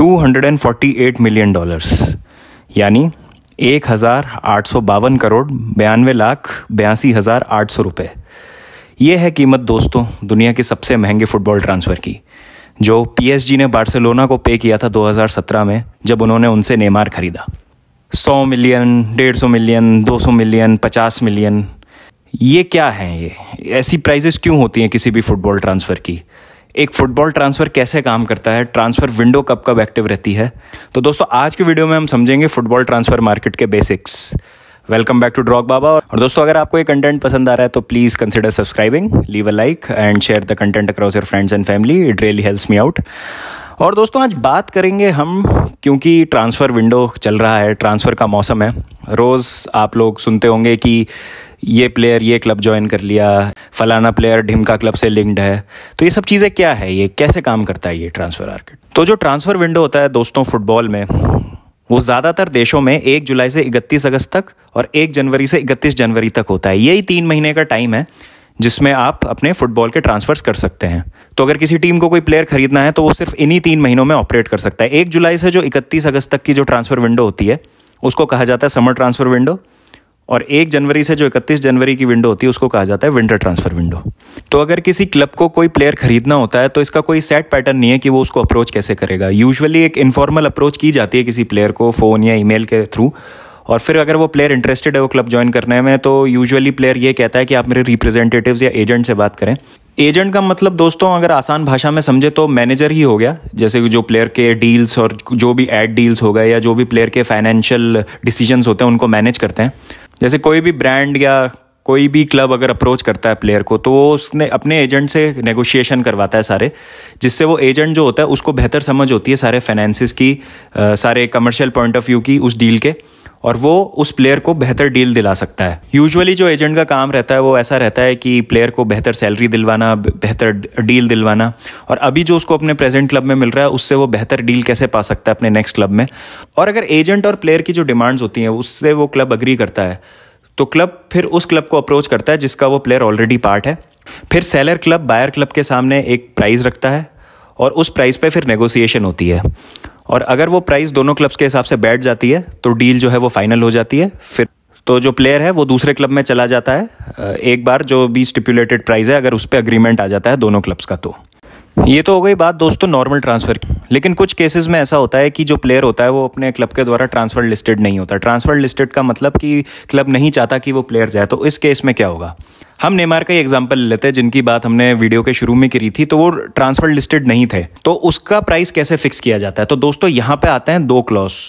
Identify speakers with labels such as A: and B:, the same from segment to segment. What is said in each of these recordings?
A: 248 million dollars यानी एक हज़ार आठ सौ बावन करोड़ बयानवे लाख बयासी हज़ार आठ सौ रुपये ये है कीमत दोस्तों दुनिया के सबसे महंगे फुटबॉल ट्रांसफ़र की जो पीएसजी ने बार्सिलोना को पे किया था 2017 में जब उन्होंने उनसे नेमार खरीदा 100 मिलियन 150 मिलियन 200 मिलियन 50 मिलियन ये क्या है ये ऐसी प्राइजेस क्यों होती हैं किसी भी फुटबॉल ट्रांसफ़र की एक फुटबॉल ट्रांसफ़र कैसे काम करता है ट्रांसफ़र विंडो कब कब एक्टिव रहती है तो दोस्तों आज के वीडियो में हम समझेंगे फुटबॉल ट्रांसफ़र मार्केट के बेसिक्स वेलकम बैक टू ड्रॉक बाबा और दोस्तों अगर आपको ये कंटेंट पसंद आ रहा है तो please consider subscribing leave a like and share the content across your friends and family it really helps me out और दोस्तों आज बात करेंगे हम क्योंकि ट्रांसफ़र विंडो चल रहा है ट्रांसफ़र का मौसम है रोज़ आप लोग सुनते होंगे कि ये प्लेयर ये क्लब ज्वाइन कर लिया फलाना प्लेयर ढिमका क्लब से लिंक्ड है तो ये सब चीज़ें क्या है ये कैसे काम करता है ये ट्रांसफ़र मार्केट तो जो ट्रांसफ़र विंडो होता है दोस्तों फुटबॉल में वो ज़्यादातर देशों में एक जुलाई से इकतीस अगस्त तक और एक जनवरी से इकतीस जनवरी तक होता है यही तीन महीने का टाइम है जिसमें आप अपने फुटबॉल के ट्रांसफर्स कर सकते हैं तो अगर किसी टीम को कोई प्लेयर खरीदना है तो वो सिर्फ इन्हीं तीन महीनों में ऑपरेट कर सकता है एक जुलाई से जो इकतीस अगस्त तक की जो ट्रांसफ़र विंडो होती है उसको कहा जाता है समर ट्रांसफ़र विंडो और एक जनवरी से जो इकतीस जनवरी की विंडो होती है उसको कहा जाता है विंटर ट्रांसफर विंडो तो अगर किसी क्लब को कोई प्लेयर खरीदना होता है तो इसका कोई सेट पैटर्न नहीं है कि वो उसको अप्रोच कैसे करेगा यूजुअली एक इनफॉर्मल अप्रोच की जाती है किसी प्लेयर को फ़ोन या ईमेल के थ्रू और फिर अगर वो प्लेयर इंटरेस्टेड है वो क्लब ज्वाइन करने में तो यूजुअली प्लेयर ये कहता है कि आप मेरे रिप्रेजेंटेटिव या एजेंट से बात करें एजेंट का मतलब दोस्तों अगर आसान भाषा में समझे तो मैनेजर ही हो गया जैसे जो प्लेयर के डील्स और जो भी एड डील्स हो गए या जो भी प्लेयर के फाइनेंशियल डिसीजंस होते हैं उनको मैनेज करते हैं जैसे कोई भी ब्रांड या कोई भी क्लब अगर अप्रोच करता है प्लेयर को तो वो उसने अपने एजेंट से नेगोशिएशन करवाता है सारे जिससे वो एजेंट जो होता है उसको बेहतर समझ होती है सारे फाइनेंसिस की सारे कमर्शियल पॉइंट ऑफ व्यू की उस डील के और वो उस प्लेयर को बेहतर डील दिला सकता है यूजुअली जो एजेंट का काम रहता है वो ऐसा रहता है कि प्लेयर को बेहतर सैलरी दिलवाना बेहतर डील दिलवाना और अभी जो उसको अपने प्रेजेंट क्लब में मिल रहा है उससे वो बेहतर डील कैसे पा सकता है अपने नेक्स्ट क्लब में और अगर एजेंट और प्लेयर की जो डिमांड्स होती हैं उससे वो क्लब अग्री करता है तो क्लब फिर उस क्लब को अप्रोच करता है जिसका वो प्लेयर ऑलरेडी पार्ट है फिर सेलर क्लब बायर क्लब के सामने एक प्राइज़ रखता है और उस प्राइस पर फिर नेगोसिएशन होती है और अगर वो प्राइस दोनों क्लब्स के हिसाब से बैठ जाती है तो डील जो है वो फाइनल हो जाती है फिर तो जो प्लेयर है वो दूसरे क्लब में चला जाता है एक बार जो भी स्टिपुलेटेड प्राइस है अगर उस पर अग्रीमेंट आ जाता है दोनों क्लब्स का तो ये तो हो गई बात दोस्तों नॉर्मल ट्रांसफ़र की लेकिन कुछ केसेस में ऐसा होता है कि जो प्लेयर होता है वो अपने क्लब के द्वारा ट्रांसफ़र लिस्टेड नहीं होता ट्रांसफ़र लिस्टेड का मतलब कि क्लब नहीं चाहता कि वो प्लेयर जाए तो इस केस में क्या होगा हम नेमार का ही एग्जाम्पल लेते हैं जिनकी बात हमने वीडियो के शुरू में करी थी तो वो ट्रांसफ़र लिस्टेड नहीं थे तो उसका प्राइस कैसे फिक्स किया जाता है तो दोस्तों यहाँ पर आते हैं दो क्लॉस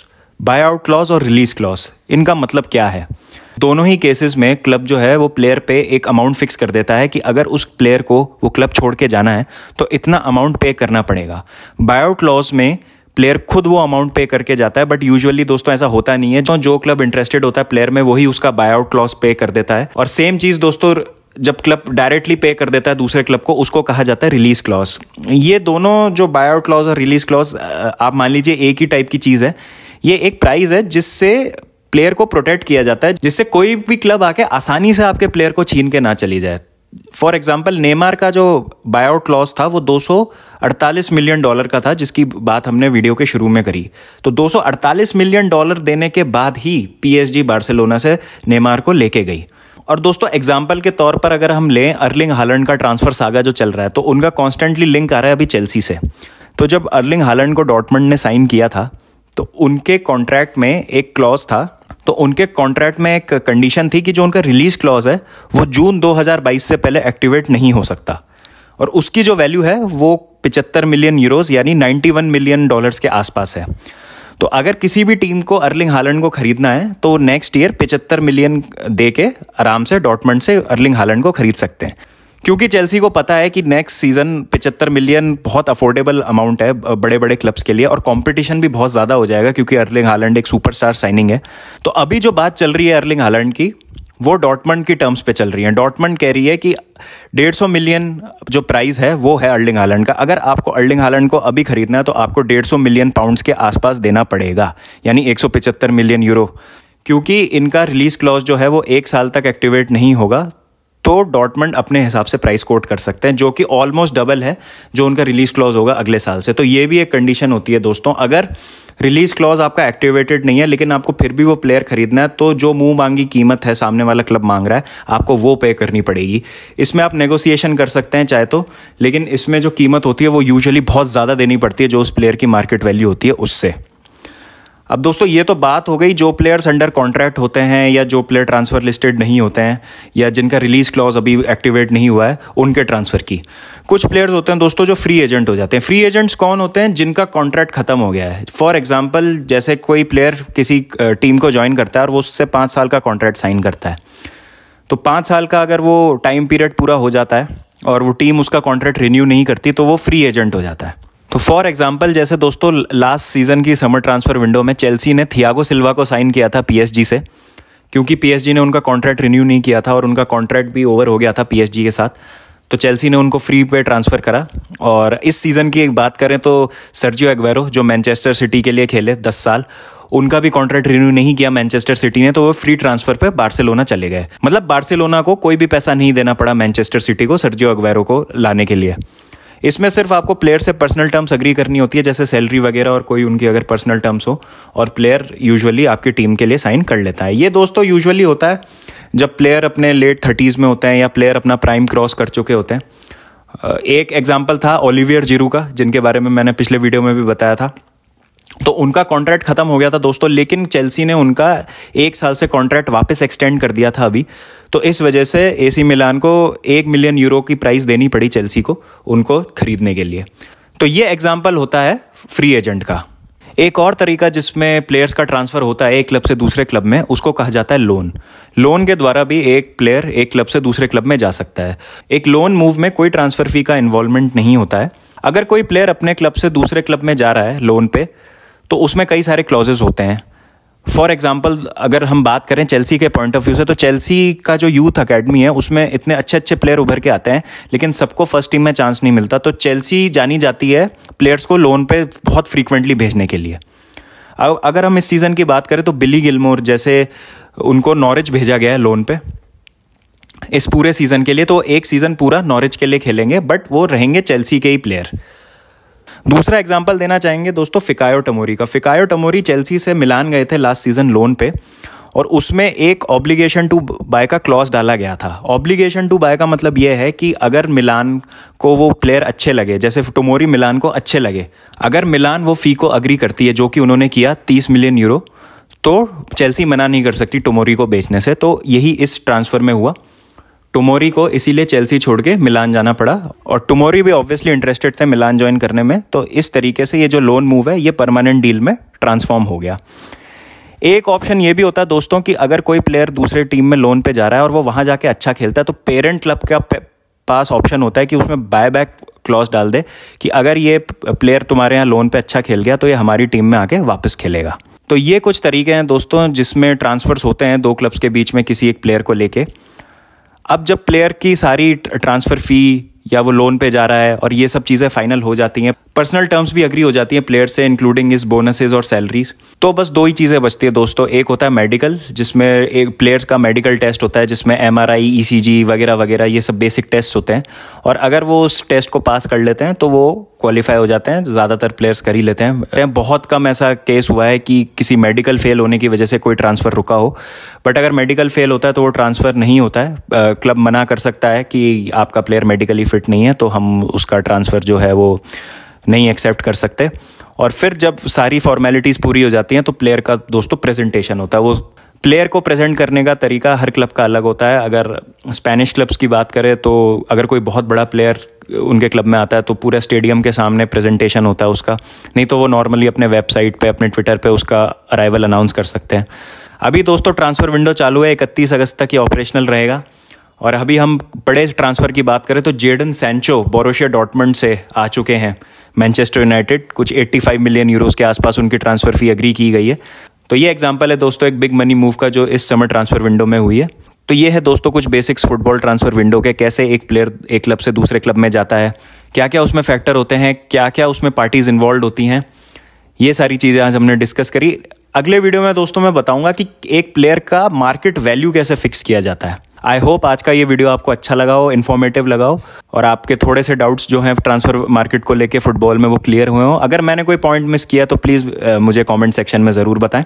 A: बाय आउट क्लॉज और रिलीज क्लॉज इनका मतलब क्या है दोनों ही केसेस में क्लब जो है वो प्लेयर पे एक अमाउंट फिक्स कर देता है कि अगर उस प्लेयर को वो क्लब छोड़ के जाना है तो इतना अमाउंट पे करना पड़ेगा बायोट लॉस में प्लेयर खुद वो अमाउंट पे करके जाता है बट यूजुअली दोस्तों ऐसा होता नहीं है जो जो क्लब इंटरेस्टेड होता है प्लेयर में वही उसका बायआउट लॉस पे कर देता है और सेम चीज़ दोस्तों जब क्लब डायरेक्टली पे कर देता है दूसरे क्लब को उसको कहा जाता है रिलीज क्लॉज ये दोनों जो बायआउट क्लॉज और रिलीज क्लॉज आप मान लीजिए एक ही टाइप की चीज़ है ये एक प्राइज़ है जिससे प्लेयर को प्रोटेक्ट किया जाता है जिससे कोई भी क्लब आके आसानी से आपके प्लेयर को छीन के ना चली जाए फॉर एग्जाम्पल नेमार का जो बायआउट लॉस था वो 248 मिलियन डॉलर का था जिसकी बात हमने वीडियो के शुरू में करी तो 248 मिलियन डॉलर देने के बाद ही पीएसजी बार्सिलोना से नेमार को लेके गई और दोस्तों एग्जाम्पल के तौर पर अगर हम लें अर्लिंग हालैंड का ट्रांसफर सागा जो चल रहा है तो उनका कॉन्स्टेंटली लिंक आ रहा है अभी चेल्सी से तो जब अर्लिंग हालैंड को डॉटमंड ने साइन किया था तो उनके कॉन्ट्रैक्ट में एक क्लॉज था तो उनके कॉन्ट्रैक्ट में एक कंडीशन थी कि जो उनका रिलीज क्लॉज है वो जून 2022 से पहले एक्टिवेट नहीं हो सकता और उसकी जो वैल्यू है वो पिचहत्तर मिलियन यूरोज यानी 91 मिलियन डॉलर्स के आसपास है तो अगर किसी भी टीम को अर्लिंग हालैंड को खरीदना है तो नेक्स्ट ईयर पिचहत्तर मिलियन दे के आराम से डॉटमंड से अर्लिंग हालैंड को खरीद सकते हैं क्योंकि चेल्सी को पता है कि नेक्स्ट सीजन पिचहत्तर मिलियन बहुत अफोर्डेबल अमाउंट है बड़े बड़े क्लब्स के लिए और कंपटीशन भी बहुत ज़्यादा हो जाएगा क्योंकि अर्लिंग हालैंड एक सुपरस्टार साइनिंग है तो अभी जो बात चल रही है अर्लिंग हालैंड की वो डॉटमंड की टर्म्स पे चल रही है डॉटमंड कह रही है कि डेढ़ सौ मिलियन जो प्राइस है वो है अर्लिंग हालैंड का अगर आपको अर्लिंग हालैंड को अभी खरीदना है तो आपको डेढ़ सौ मिलियन पाउंड्स के आसपास देना पड़ेगा यानी एक सौ पिचहत्तर मिलियन यूरो क्योंकि इनका रिलीज क्लॉज जो है वो एक साल तक एक्टिवेट नहीं होगा तो डॉटमंड अपने हिसाब से प्राइस कोट कर सकते हैं जो कि ऑलमोस्ट डबल है जो उनका रिलीज क्लॉज होगा अगले साल से तो ये भी एक कंडीशन होती है दोस्तों अगर रिलीज क्लॉज आपका एक्टिवेटेड नहीं है लेकिन आपको फिर भी वो प्लेयर खरीदना है तो जो मुंह मांगी कीमत है सामने वाला क्लब मांग रहा है आपको वो पे करनी पड़ेगी इसमें आप नेगोशिएशन कर सकते हैं चाहे तो लेकिन इसमें जो कीमत होती है वो यूजुअली बहुत ज़्यादा देनी पड़ती है जो उस प्लेयर की मार्केट वैल्यू होती है उससे अब दोस्तों ये तो बात हो गई जो प्लेयर्स अंडर कॉन्ट्रैक्ट होते हैं या जो प्लेयर ट्रांसफ़र लिस्टेड नहीं होते हैं या जिनका रिलीज़ क्लॉज अभी एक्टिवेट नहीं हुआ है उनके ट्रांसफ़र की कुछ प्लेयर्स होते हैं दोस्तों जो फ्री एजेंट हो जाते हैं फ्री एजेंट्स कौन होते हैं जिनका कॉन्ट्रैक्ट ख़त्म हो गया है फॉर एग्जाम्पल जैसे कोई प्लेयर किसी टीम को ज्वाइन करता है और वो उससे पाँच साल का कॉन्ट्रैक्ट साइन करता है तो पाँच साल का अगर वो टाइम पीरियड पूरा हो जाता है और वो टीम उसका कॉन्ट्रैक्ट रिन्यू नहीं करती तो वो फ्री एजेंट हो जाता है तो फॉर एग्जाम्पल जैसे दोस्तों लास्ट सीजन की समर ट्रांसफर विंडो में चेल्सी ने थियागो सिल्वा को साइन किया था पीएसजी से क्योंकि पीएसजी ने उनका कॉन्ट्रैक्ट रिन्यू नहीं किया था और उनका कॉन्ट्रैक्ट भी ओवर हो गया था पीएसजी के साथ तो चेल्सी ने उनको फ्री पे ट्रांसफ़र करा और इस सीज़न की एक बात करें तो सर्जियो एग्वेरो जो मैनचेस्टर सिटी के लिए खेले दस साल उनका भी कॉन्ट्रैक्ट रिन्यू नहीं किया मैनचेस्टर सिटी ने तो वो फ्री ट्रांसफर पे बार्सिलोना चले गए मतलब बार्सिलोना को कोई भी पैसा नहीं देना पड़ा मैनचेस्टर सिटी को सर्जियो अग्वेरो को लाने के लिए इसमें सिर्फ आपको प्लेयर से पर्सनल टर्म्स अग्री करनी होती है जैसे सैलरी वगैरह और कोई उनकी अगर पर्सनल टर्म्स हो और प्लेयर यूजुअली आपकी टीम के लिए साइन कर लेता है ये दोस्तों यूजुअली होता है जब प्लेयर अपने लेट थर्टीज़ में होते हैं या प्लेयर अपना प्राइम क्रॉस कर चुके होते हैं एक एग्जाम्पल था ओलिवियर जीरू का जिनके बारे में मैंने पिछले वीडियो में भी बताया था तो उनका कॉन्ट्रैक्ट खत्म हो गया था दोस्तों लेकिन चेल्सी ने उनका एक साल से कॉन्ट्रैक्ट वापस एक्सटेंड कर दिया था अभी तो इस वजह से एसी मिलान को एक मिलियन यूरो की प्राइस देनी पड़ी चेल्सी को उनको खरीदने के लिए तो ये एग्जाम्पल होता है फ्री एजेंट का एक और तरीका जिसमें प्लेयर्स का ट्रांसफर होता है एक क्लब से दूसरे क्लब में उसको कहा जाता है लोन लोन के द्वारा भी एक प्लेयर एक क्लब से दूसरे क्लब में जा सकता है एक लोन मूव में कोई ट्रांसफर फी का इन्वॉल्वमेंट नहीं होता है अगर कोई प्लेयर अपने क्लब से दूसरे क्लब में जा रहा है लोन पे तो उसमें कई सारे क्लॉजेज होते हैं फॉर एग्जाम्पल अगर हम बात करें चेल्सी के पॉइंट ऑफ व्यू से तो चेल्सी का जो यूथ अकेडमी है उसमें इतने अच्छे अच्छे प्लेयर उभर के आते हैं लेकिन सबको फर्स्ट टीम में चांस नहीं मिलता तो चेल्सी जानी जाती है प्लेयर्स को लोन पे बहुत फ्रीक्वेंटली भेजने के लिए अब अगर हम इस सीज़न की बात करें तो बिली गिलमोर जैसे उनको नॉरेज भेजा गया है लोन पे इस पूरे सीज़न के लिए तो एक सीज़न पूरा नॉरेज के लिए खेलेंगे बट वो रहेंगे चेल्सी के ही प्लेयर दूसरा एग्जाम्पल देना चाहेंगे दोस्तों फिकायो टमोरी का फिकायो टमोरी चेल्सी से मिलान गए थे लास्ट सीजन लोन पे और उसमें एक ऑब्लिगेशन टू बाय का क्लॉज डाला गया था ऑब्लिगेशन टू बाय का मतलब यह है कि अगर मिलान को वो प्लेयर अच्छे लगे जैसे टमोरी मिलान को अच्छे लगे अगर मिलान वो फ़ी को अग्री करती है जो कि उन्होंने किया तीस मिलियन यूरो तो चेल्सी मना नहीं कर सकती टमोरी को बेचने से तो यही इस ट्रांसफ़र में हुआ टुमोरी को इसीलिए चेल्सी छोड़ के मिलान जाना पड़ा और टुमोरी भी ऑब्वियसली इंटरेस्टेड थे मिलान ज्वाइन करने में तो इस तरीके से ये जो लोन मूव है ये परमानेंट डील में ट्रांसफॉर्म हो गया एक ऑप्शन ये भी होता है दोस्तों कि अगर कोई प्लेयर दूसरे टीम में लोन पे जा रहा है और वो वहाँ जाके अच्छा खेलता है तो पेरेंट क्लब का पास ऑप्शन होता है कि उसमें बाय बैक क्लॉज डाल दे कि अगर ये प्लेयर तुम्हारे यहाँ लोन पे अच्छा खेल गया तो ये हमारी टीम में आके वापस खेलेगा तो ये कुछ तरीके हैं दोस्तों जिसमें ट्रांसफर्स होते हैं दो क्लब्स के बीच में किसी एक प्लेयर को लेके अब जब प्लेयर की सारी ट्रांसफ़र फ़ी या वो लोन पे जा रहा है और ये सब चीज़ें फाइनल हो जाती हैं पर्सनल टर्म्स भी अग्री हो जाती हैं प्लेयर से इंक्लूडिंग इस बोनसेज और सैलरीज तो बस दो ही चीज़ें बचती है दोस्तों एक होता है मेडिकल जिसमें एक प्लेयर का मेडिकल टेस्ट होता है जिसमें एम आर आई ई सी जी वगैरह वगैरह ये सब बेसिक टेस्ट होते हैं और अगर वो उस टेस्ट को पास कर लेते हैं तो वो क्वालिफाई हो जाते हैं ज़्यादातर प्लेयर्स कर ही लेते हैं बहुत कम ऐसा केस हुआ है कि किसी मेडिकल फेल होने की वजह से कोई ट्रांसफ़र रुका हो बट अगर मेडिकल फेल होता है तो वो ट्रांसफ़र नहीं होता है क्लब मना कर सकता है कि आपका प्लेयर मेडिकली फिट नहीं है तो हम उसका ट्रांसफ़र जो है वो नहीं एक्सेप्ट कर सकते और फिर जब सारी फॉर्मेलिटीज़ पूरी हो जाती हैं तो प्लेयर का दोस्तों प्रेजेंटेशन होता है वो प्लेयर को प्रेजेंट करने का तरीका हर क्लब का अलग होता है अगर स्पेनिश क्लब्स की बात करें तो अगर कोई बहुत बड़ा प्लेयर उनके क्लब में आता है तो पूरे स्टेडियम के सामने प्रेजेंटेशन होता है उसका नहीं तो वो नॉर्मली अपने वेबसाइट पे अपने ट्विटर पे उसका अराइवल अनाउंस कर सकते हैं अभी दोस्तों ट्रांसफ़र विंडो चालू है इकतीस अगस्त तक ये ऑपरेशनल रहेगा और अभी हम बड़े ट्रांसफ़र की बात करें तो जेडन सैंचो बोरोशिया डॉटमंड से आ चुके हैं मैनचेस्टर यूनाइटेड कुछ 85 मिलियन यूरोस के आसपास उनकी ट्रांसफ़र फ़ी अग्री की गई है तो ये एग्जाम्पल है दोस्तों एक बिग मनी मूव का जो इस समर ट्रांसफ़र विंडो में हुई है तो ये है दोस्तों कुछ बेसिक्स फुटबॉल ट्रांसफ़र विंडो के कैसे एक प्लेयर एक क्लब से दूसरे क्लब में जाता है क्या क्या उसमें फैक्टर होते हैं क्या क्या उसमें पार्टीज़ इन्वॉल्व होती हैं ये सारी चीज़ें आज हमने डिस्कस करी अगले वीडियो में दोस्तों मैं बताऊंगा कि एक प्लेयर का मार्केट वैल्यू कैसे फिक्स किया जाता है आई होप आज का ये वीडियो आपको अच्छा लगा हो इन्फॉर्मेटिव लगा हो और आपके थोड़े से डाउट्स जो हैं ट्रांसफर मार्केट को लेके फुटबॉल में वो क्लियर हुए हो अगर मैंने कोई पॉइंट मिस किया तो प्लीज़ मुझे कमेंट सेक्शन में ज़रूर बताएं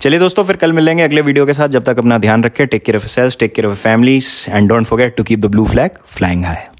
A: चलिए दोस्तों फिर कल मिलेंगे अगले वीडियो के साथ जब तक अपना ध्यान रखें take care of selves take care of families and don't forget to keep the blue flag flying high